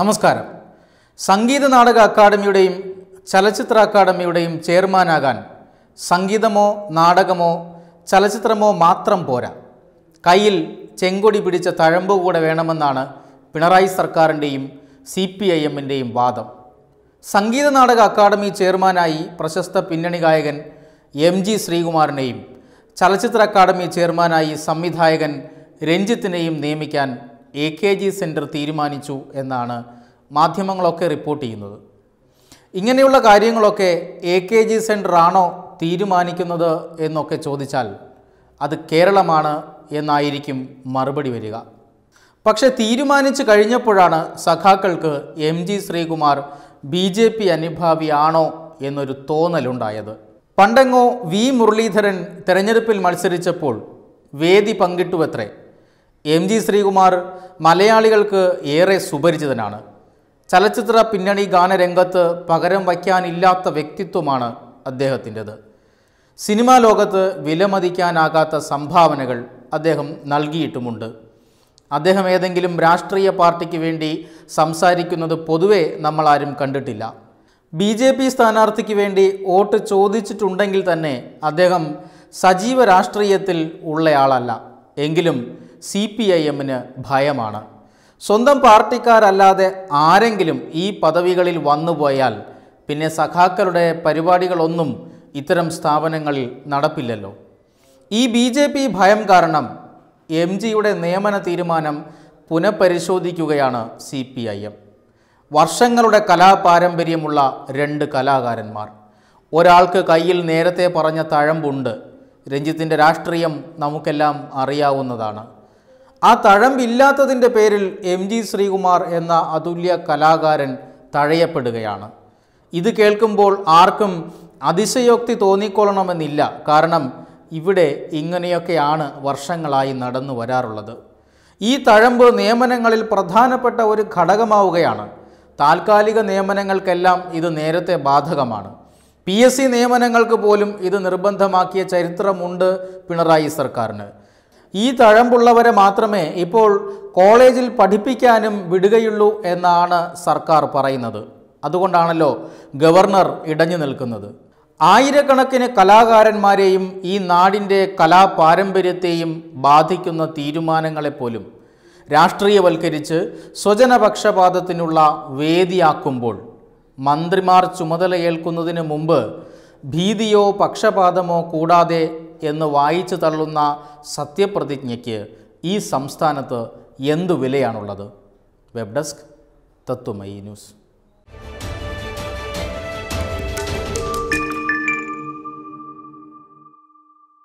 നമസ്കാരം സംഗീത നാടക അക്കാദമിയുടെയും ചലച്ചിത്ര അക്കാദമിയുടെയും ചെയർമാനാകാൻ സംഗീതമോ നാടകമോ ചലച്ചിത്രമോ മാത്രം പോരാ കയ്യിൽ ചെങ്കൊടി പിടിച്ച തഴമ്പ് കൂടെ വേണമെന്നാണ് പിണറായി സർക്കാരിൻ്റെയും സി പി ഐ എമ്മിൻ്റെയും വാദം സംഗീത നാടക അക്കാദമി ചെയർമാനായി പ്രശസ്ത പിന്നണി ഗായകൻ എം ജി ശ്രീകുമാറിനെയും ചലച്ചിത്ര അക്കാദമി ചെയർമാനായി സംവിധായകൻ രഞ്ജിത്തിനെയും നിയമിക്കാൻ എ കെ ജി സെൻറ്റർ തീരുമാനിച്ചു എന്നാണ് മാധ്യമങ്ങളൊക്കെ റിപ്പോർട്ട് ചെയ്യുന്നത് ഇങ്ങനെയുള്ള കാര്യങ്ങളൊക്കെ എ കെ ജി ആണോ തീരുമാനിക്കുന്നത് എന്നൊക്കെ ചോദിച്ചാൽ അത് കേരളമാണ് എന്നായിരിക്കും മറുപടി വരിക പക്ഷേ തീരുമാനിച്ചു കഴിഞ്ഞപ്പോഴാണ് സഖാക്കൾക്ക് M G Sreekumar B J P അനുഭാവിയാണോ എന്നൊരു തോന്നലുണ്ടായത് പണ്ടെങ്ങോ വി മുരളീധരൻ തെരഞ്ഞെടുപ്പിൽ മത്സരിച്ചപ്പോൾ വേദി പങ്കിട്ടുവത്രേ എം ജി ശ്രീകുമാർ മലയാളികൾക്ക് ഏറെ സുപരിചിതനാണ് ചലച്ചിത്ര പിന്നണി ഗാനരംഗത്ത് പകരം വയ്ക്കാനില്ലാത്ത വ്യക്തിത്വമാണ് അദ്ദേഹത്തിൻ്റെത് സിനിമാ ലോകത്ത് വിലമതിക്കാനാകാത്ത സംഭാവനകൾ അദ്ദേഹം നൽകിയിട്ടുമുണ്ട് അദ്ദേഹം ഏതെങ്കിലും രാഷ്ട്രീയ പാർട്ടിക്ക് വേണ്ടി സംസാരിക്കുന്നത് പൊതുവെ നമ്മളാരും കണ്ടിട്ടില്ല ബി ജെ പി സ്ഥാനാർത്ഥിക്ക് വേണ്ടി വോട്ട് ചോദിച്ചിട്ടുണ്ടെങ്കിൽ തന്നെ അദ്ദേഹം സജീവ രാഷ്ട്രീയത്തിൽ ഉള്ളയാളല്ല എങ്കിലും സി പി ഐ എമ്മിന് ഭയമാണ് സ്വന്തം പാർട്ടിക്കാരല്ലാതെ ആരെങ്കിലും ഈ പദവികളിൽ വന്നുപോയാൽ പിന്നെ സഖാക്കളുടെ പരിപാടികളൊന്നും ഇത്തരം സ്ഥാപനങ്ങളിൽ നടപ്പില്ലല്ലോ ഈ ബി ജെ പി ഭയം കാരണം എം ജിയുടെ നിയമന തീരുമാനം പുനഃപരിശോധിക്കുകയാണ് സി പി ഐ എം വർഷങ്ങളുടെ കലാപാരമ്പര്യമുള്ള രണ്ട് കലാകാരന്മാർ ഒരാൾക്ക് കയ്യിൽ നേരത്തെ പറഞ്ഞ തഴമ്പുണ്ട് രഞ്ജിത്തിൻ്റെ രാഷ്ട്രീയം നമുക്കെല്ലാം അറിയാവുന്നതാണ് ആ തഴമ്പില്ലാത്തതിൻ്റെ പേരിൽ എം ജി ശ്രീകുമാർ എന്ന അതുല്യ കലാകാരൻ തഴയപ്പെടുകയാണ് ഇത് കേൾക്കുമ്പോൾ ആർക്കും അതിശയോക്തി തോന്നിക്കൊള്ളണമെന്നില്ല കാരണം ഇവിടെ ഇങ്ങനെയൊക്കെയാണ് വർഷങ്ങളായി നടന്നു വരാറുള്ളത് ഈ തഴമ്പ് നിയമനങ്ങളിൽ പ്രധാനപ്പെട്ട ഒരു ഘടകമാവുകയാണ് താൽക്കാലിക നിയമനങ്ങൾക്കെല്ലാം ഇത് നേരത്തെ ബാധകമാണ് പി എസ് സി നിയമനങ്ങൾക്ക് പോലും ഇത് നിർബന്ധമാക്കിയ ചരിത്രമുണ്ട് പിണറായി സർക്കാരിന് ഈ തഴമ്പുള്ളവരെ മാത്രമേ ഇപ്പോൾ കോളേജിൽ പഠിപ്പിക്കാനും വിടുകയുള്ളൂ എന്നാണ് സർക്കാർ പറയുന്നത് അതുകൊണ്ടാണല്ലോ ഗവർണർ ഇടഞ്ഞു നിൽക്കുന്നത് ആയിരക്കണക്കിന് കലാകാരന്മാരെയും ഈ നാടിൻ്റെ കലാപാരമ്പര്യത്തെയും ബാധിക്കുന്ന തീരുമാനങ്ങളെപ്പോലും രാഷ്ട്രീയവൽക്കരിച്ച് സ്വജനപക്ഷപാതത്തിനുള്ള വേദിയാക്കുമ്പോൾ മന്ത്രിമാർ ചുമതലയേൽക്കുന്നതിന് മുമ്പ് ഭീതിയോ പക്ഷപാതമോ കൂടാതെ എന്ന് വായിച്ചു തള്ളുന്ന സത്യപ്രതിജ്ഞയ്ക്ക് ഈ സംസ്ഥാനത്ത് എന്തു വിലയാണുള്ളത് വെബ് ഡെസ്ക് തത്വമയി ന്യൂസ്